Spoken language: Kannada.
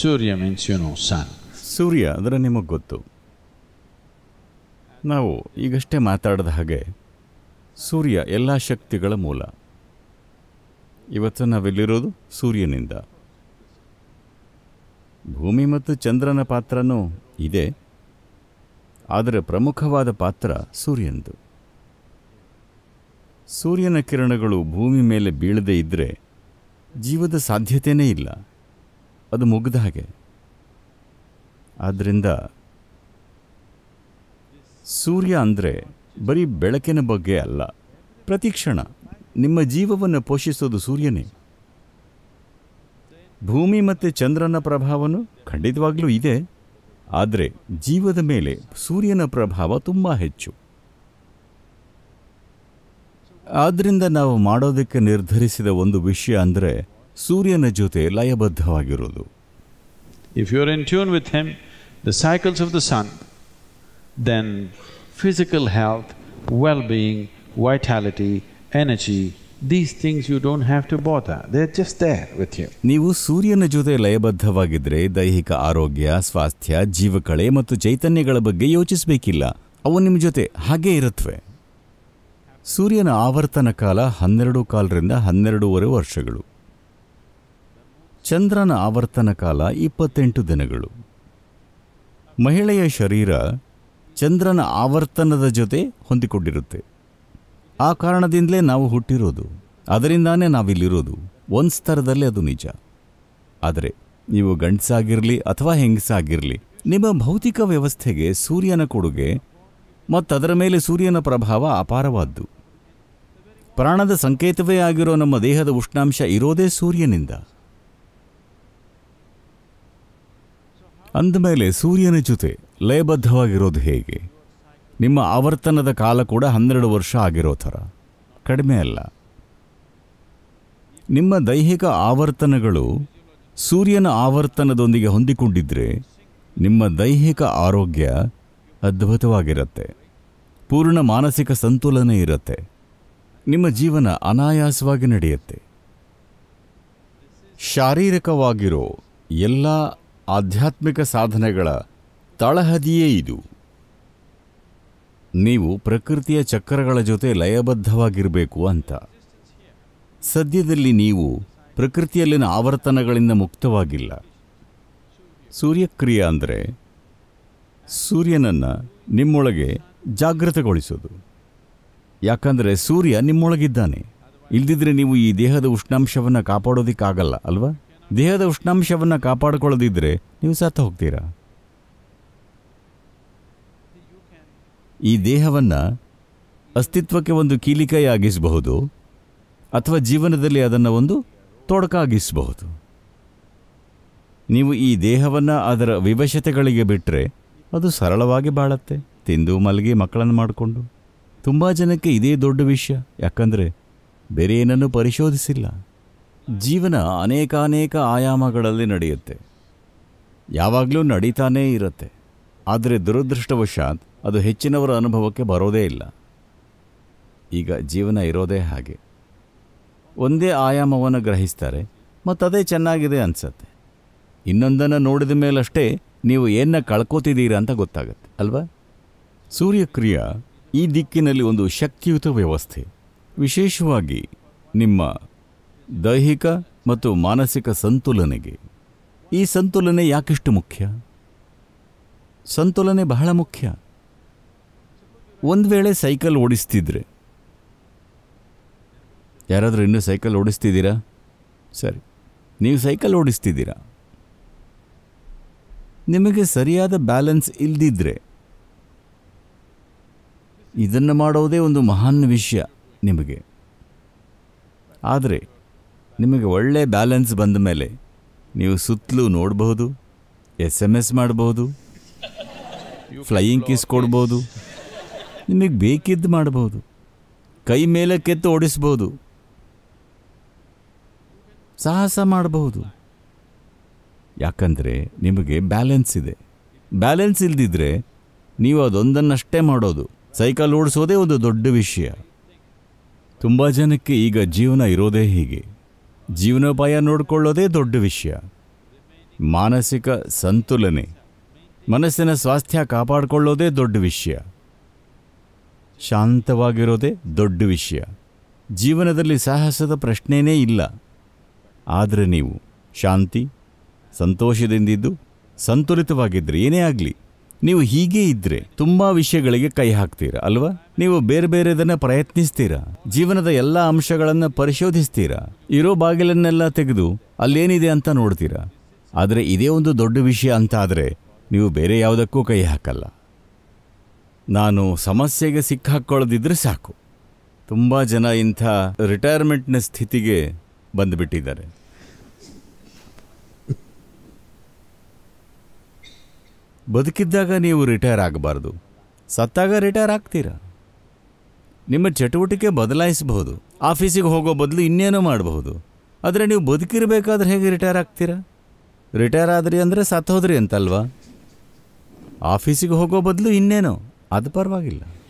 Surya means you know Surya ಅಂದರೆ ನಿಮಗೆ ಗೊತ್ತು ನಾವು ಈಗಷ್ಟೇ ಮಾತಾಡಿದ ಹಾಗೆ ಸೂರ್ಯ ಎಲ್ಲ ಶಕ್ತಿಗಳ ಮೂಲ ಇವತ್ತು ನಾವೆಲ್ಲಿರೋದು ಸೂರ್ಯನಿಂದ ಭೂಮಿ ಮತ್ತು ಚಂದ್ರನ ಪಾತ್ರನೂ ಇದೆ ಆದರೆ ಪ್ರಮುಖವಾದ ಪಾತ್ರ ಸೂರ್ಯನದು ಸೂರ್ಯನ ಕಿರಣಗಳು ಭೂಮಿ ಮೇಲೆ ಬೀಳದೇ ಇದ್ದರೆ ಜೀವದ ಸಾಧ್ಯತೆಯೇ ಇಲ್ಲ ಅದು ಮುಗ್ದ ಹಾಗೆ ಆದ್ದರಿಂದ ಸೂರ್ಯ ಅಂದರೆ ಬರೀ ಬೆಳಕಿನ ಬಗ್ಗೆ ಅಲ್ಲ ಪ್ರತಿಕ್ಷಣ ನಿಮ್ಮ ಜೀವವನ್ನು ಪೋಷಿಸೋದು ಸೂರ್ಯನೇ ಭೂಮಿ ಮತ್ತು ಚಂದ್ರನ ಪ್ರಭಾವನು ಖಂಡಿತವಾಗಲೂ ಇದೆ ಆದರೆ ಜೀವದ ಮೇಲೆ ಸೂರ್ಯನ ಪ್ರಭಾವ ತುಂಬ ಹೆಚ್ಚು ಆದ್ದರಿಂದ ನಾವು ಮಾಡೋದಕ್ಕೆ ನಿರ್ಧರಿಸಿದ ಒಂದು ವಿಷಯ ಅಂದರೆ ಸೂರ್ಯನ ಜೊತೆ ಲಯಬದ್ಧವಾಗಿರೋದು if you are in tune with him the cycles of the sun then physical health well being vitality energy these things you don't have to bother they just there with you ನೀವು ಸೂರ್ಯನ ಜೊತೆ ಲಯಬದ್ಧವಾಗಿದ್ದರೆ ದೈಹಿಕ ಆರೋಗ್ಯ ಸ್ವಾಸ್ಥ್ಯ ಜೀವಕಳೆ ಮತ್ತು ಚೈತನ್ಯಗಳ ಬಗ್ಗೆ ಯೋಚಿಸಬೇಕಿಲ್ಲ ಅವು ನಿಮ್ಮ ಜೊತೆ ಹಾಗೇ ಇರುತ್ತವೆ ಸೂರ್ಯನ ಆವರ್ತನ ಕಾಲ ಹನ್ನೆರಡು ಕಾಲರಿಂದ ಹನ್ನೆರಡೂವರೆ ವರ್ಷಗಳು ಚಂದ್ರನ ಆವರ್ತನ ಕಾಲ ಇಪ್ಪತ್ತೆಂಟು ದಿನಗಳು ಮಹಿಳೆಯ ಶರೀರ ಚಂದ್ರನ ಆವರ್ತನದ ಜೊತೆ ಹೊಂದಿಕೊಂಡಿರುತ್ತೆ ಆ ಕಾರಣದಿಂದಲೇ ನಾವು ಹುಟ್ಟಿರೋದು ಅದರಿಂದಾನೇ ನಾವಿಲ್ಲಿರೋದು ಒಂದು ಸ್ತರದಲ್ಲೇ ಅದು ನಿಜ ಆದರೆ ನೀವು ಗಂಡಸಾಗಿರಲಿ ಅಥವಾ ಹೆಂಗಸಾಗಿರಲಿ ನಿಮ್ಮ ಭೌತಿಕ ವ್ಯವಸ್ಥೆಗೆ ಸೂರ್ಯನ ಕೊಡುಗೆ ಮತ್ತು ಅದರ ಮೇಲೆ ಸೂರ್ಯನ ಪ್ರಭಾವ ಅಪಾರವಾದ್ದು ಪ್ರಾಣದ ಸಂಕೇತವೇ ಆಗಿರೋ ನಮ್ಮ ದೇಹದ ಉಷ್ಣಾಂಶ ಇರೋದೇ ಸೂರ್ಯನಿಂದ ಅಂದಮೇಲೆ ಸೂರ್ಯನ ಜೊತೆ ಲಯಬದ್ಧವಾಗಿರೋದು ಹೇಗೆ ನಿಮ್ಮ ಆವರ್ತನದ ಕಾಲ ಕೂಡ ಹನ್ನೆರಡು ವರ್ಷ ಆಗಿರೋ ಥರ ಕಡಿಮೆ ಅಲ್ಲ ನಿಮ್ಮ ದೈಹಿಕ ಆವರ್ತನಗಳು ಸೂರ್ಯನ ಆವರ್ತನದೊಂದಿಗೆ ಹೊಂದಿಕೊಂಡಿದ್ರೆ ನಿಮ್ಮ ದೈಹಿಕ ಆರೋಗ್ಯ ಅದ್ಭುತವಾಗಿರುತ್ತೆ ಪೂರ್ಣ ಮಾನಸಿಕ ಸಂತುಲನ ಇರುತ್ತೆ ನಿಮ್ಮ ಜೀವನ ಅನಾಯಾಸವಾಗಿ ನಡೆಯುತ್ತೆ ಶಾರೀರಿಕವಾಗಿರೋ ಎಲ್ಲ ಆಧ್ಯಾತ್ಮಿಕ ಸಾಧನೆಗಳ ತಳಹದಿಯೇ ಇದು ನೀವು ಪ್ರಕೃತಿಯ ಚಕ್ರಗಳ ಜೊತೆ ಲಯಬದ್ಧವಾಗಿರಬೇಕು ಅಂತ ಸದ್ಯದಲ್ಲಿ ನೀವು ಪ್ರಕೃತಿಯಲ್ಲಿನ ಆವರ್ತನಗಳಿಂದ ಮುಕ್ತವಾಗಿಲ್ಲ ಸೂರ್ಯಕ್ರಿಯೆ ಅಂದರೆ ಸೂರ್ಯನನ್ನು ನಿಮ್ಮೊಳಗೆ ಜಾಗೃತಗೊಳಿಸೋದು ಯಾಕಂದರೆ ಸೂರ್ಯ ನಿಮ್ಮೊಳಗಿದ್ದಾನೆ ಇಲ್ದಿದ್ರೆ ನೀವು ಈ ದೇಹದ ಉಷ್ಣಾಂಶವನ್ನು ಕಾಪಾಡೋದಿಕ್ಕಾಗಲ್ಲ ಅಲ್ವಾ ದೇಹದ ಉಷ್ಣಾಂಶವನ್ನು ಕಾಪಾಡಿಕೊಳ್ಳದಿದ್ದರೆ ನೀವು ಸತ್ತು ಹೋಗ್ತೀರಾ ಈ ದೇಹವನ್ನು ಅಸ್ತಿತ್ವಕ್ಕೆ ಒಂದು ಕೀಲಿಕೈ ಆಗಿಸಬಹುದು ಅಥವಾ ಜೀವನದಲ್ಲಿ ಅದನ್ನು ಒಂದು ತೊಡಕಾಗಿಸಬಹುದು ನೀವು ಈ ದೇಹವನ್ನು ಅದರ ವಿವಶತೆಗಳಿಗೆ ಬಿಟ್ಟರೆ ಅದು ಸರಳವಾಗಿ ಬಾಳತ್ತೆ ತಿಂದು ಮಲಗಿ ಮಕ್ಕಳನ್ನು ಮಾಡಿಕೊಂಡು ತುಂಬ ಜನಕ್ಕೆ ಇದೇ ದೊಡ್ಡ ವಿಷಯ ಯಾಕಂದರೆ ಬೇರೆ ಏನನ್ನೂ ಪರಿಶೋಧಿಸಿಲ್ಲ ಜೀವನ ಅನೇಕಾನೇಕ ಆಯಾಮಗಳಲ್ಲಿ ನಡೆಯುತ್ತೆ ಯಾವಾಗಲೂ ನಡೀತಾನೇ ಇರುತ್ತೆ ಆದರೆ ದುರದೃಷ್ಟವಶಾತ್ ಅದು ಹೆಚ್ಚಿನವರ ಅನುಭವಕ್ಕೆ ಬರೋದೇ ಇಲ್ಲ ಈಗ ಜೀವನ ಇರೋದೇ ಹಾಗೆ ಒಂದೇ ಆಯಾಮವನ್ನು ಗ್ರಹಿಸ್ತಾರೆ ಮತ್ತು ಅದೇ ಚೆನ್ನಾಗಿದೆ ಅನಿಸತ್ತೆ ಇನ್ನೊಂದನ್ನು ನೋಡಿದ ಮೇಲಷ್ಟೇ ನೀವು ಏನನ್ನ ಕಳ್ಕೋತಿದ್ದೀರಾ ಅಂತ ಗೊತ್ತಾಗುತ್ತೆ ಅಲ್ವಾ ಸೂರ್ಯಕ್ರಿಯ ಈ ದಿಕ್ಕಿನಲ್ಲಿ ಒಂದು ಶಕ್ತಿಯುತ ವ್ಯವಸ್ಥೆ ವಿಶೇಷವಾಗಿ ನಿಮ್ಮ ದೈಹಿಕ ಮತ್ತು ಮಾನಸಿಕ ಸಂತುಲನೆಗೆ ಈ ಸಂತುಲನೆ ಯಾಕೆಷ್ಟು ಮುಖ್ಯ ಸಂತುಲನೆ ಬಹಳ ಮುಖ್ಯ ಒಂದು ವೇಳೆ ಸೈಕಲ್ ಓಡಿಸ್ತಿದ್ರೆ ಯಾರಾದರೂ ಇನ್ನೂ ಸೈಕಲ್ ಓಡಿಸ್ತಿದ್ದೀರಾ ಸರಿ ನೀವು ಸೈಕಲ್ ಓಡಿಸ್ತಿದ್ದೀರಾ ನಿಮಗೆ ಸರಿಯಾದ ಬ್ಯಾಲೆನ್ಸ್ ಇಲ್ದಿದ್ರೆ ಇದನ್ನು ಮಾಡೋದೇ ಒಂದು ಮಹಾನ್ ವಿಷಯ ನಿಮಗೆ ಆದರೆ ನಿಮಗೆ ಒಳ್ಳೆ ಬ್ಯಾಲೆನ್ಸ್ ಬಂದ ಮೇಲೆ ನೀವು ಸುತ್ತಲೂ ನೋಡಬಹುದು ಎಸ್ ಎಮ್ ಎಸ್ ಮಾಡಬಹುದು ಫ್ಲೈಯಿಂಗ್ ಕಿಸ್ ಕೊಡ್ಬೋದು ನಿಮಗೆ ಬೇಕಿದ್ದು ಮಾಡಬಹುದು ಕೈ ಮೇಲೆ ಕೆತ್ತು ಓಡಿಸ್ಬೋದು ಸಾಹಸ ಮಾಡಬಹುದು ಯಾಕಂದರೆ ನಿಮಗೆ ಬ್ಯಾಲೆನ್ಸ್ ಇದೆ ಬ್ಯಾಲೆನ್ಸ್ ಇಲ್ದಿದ್ರೆ ನೀವು ಅದೊಂದನ್ನಷ್ಟೇ ಮಾಡೋದು ಸೈಕಲ್ ಓಡಿಸೋದೇ ಒಂದು ದೊಡ್ಡ ವಿಷಯ ತುಂಬ ಜನಕ್ಕೆ ಈಗ ಜೀವನ ಇರೋದೇ ಹೀಗೆ ಜೀವನೋಪಾಯ ನೋಡಿಕೊಳ್ಳೋದೇ ದೊಡ್ಡ ವಿಷಯ ಮಾನಸಿಕ ಸಂತುಲನೆ ಮನಸ್ಸಿನ ಸ್ವಾಸ್ಥ್ಯ ಕಾಪಾಡಿಕೊಳ್ಳೋದೇ ದೊಡ್ಡ ವಿಷಯ ಶಾಂತವಾಗಿರೋದೇ ದೊಡ್ಡ ವಿಷಯ ಜೀವನದಲ್ಲಿ ಸಾಹಸದ ಪ್ರಶ್ನೆಯೇ ಇಲ್ಲ ಆದರೆ ನೀವು ಶಾಂತಿ ಸಂತೋಷದಿಂದಿದ್ದು ಸಂತುಲಿತವಾಗಿದ್ದರೆ ಏನೇ ಆಗಲಿ ನೀವು ಹೀಗೆ ಇದ್ರೆ ತುಂಬಾ ವಿಷಯಗಳಿಗೆ ಕೈ ಹಾಕ್ತೀರಾ ಅಲ್ವಾ ನೀವು ಬೇರೆ ಬೇರೆದನ್ನ ಪ್ರಯತ್ನಿಸ್ತೀರಾ ಜೀವನದ ಎಲ್ಲ ಅಂಶಗಳನ್ನ ಪರಿಶೋಧಿಸ್ತೀರಾ ಇರೋ ಬಾಗಿಲನ್ನೆಲ್ಲ ತೆಗೆದು ಅಲ್ಲೇನಿದೆ ಅಂತ ನೋಡ್ತೀರಾ ಆದರೆ ಇದೇ ಒಂದು ದೊಡ್ಡ ವಿಷಯ ಅಂತ ಆದರೆ ನೀವು ಬೇರೆ ಯಾವುದಕ್ಕೂ ಕೈ ಹಾಕಲ್ಲ ನಾನು ಸಮಸ್ಯೆಗೆ ಸಿಕ್ಕಾಕೊಳ್ಳೋದಿದ್ರೆ ಸಾಕು ತುಂಬ ಜನ ಇಂಥ ರಿಟೈರ್ಮೆಂಟ್ನ ಸ್ಥಿತಿಗೆ ಬಂದುಬಿಟ್ಟಿದ್ದಾರೆ ಬದುಕಿದ್ದಾಗ ನೀವು ರಿಟೈರ್ ಆಗಬಾರ್ದು ಸತ್ತಾಗ ರಿಟೈರ್ ಆಗ್ತೀರಾ ನಿಮ್ಮ ಚಟುವಟಿಕೆ ಬದಲಾಯಿಸಬಹುದು ಆಫೀಸಿಗೆ ಹೋಗೋ ಬದಲು ಇನ್ನೇನೋ ಮಾಡಬಹುದು ಆದರೆ ನೀವು ಬದುಕಿರಬೇಕಾದ್ರೆ ಹೇಗೆ ರಿಟೈರ್ ಆಗ್ತೀರಾ ರಿಟೈರ್ ಆದ್ರಿ ಅಂದರೆ ಸತ್ತೋದ್ರಿ ಅಂತಲ್ವಾ ಆಫೀಸಿಗೆ ಹೋಗೋ ಬದಲು ಇನ್ನೇನೋ ಅದು ಪರವಾಗಿಲ್ಲ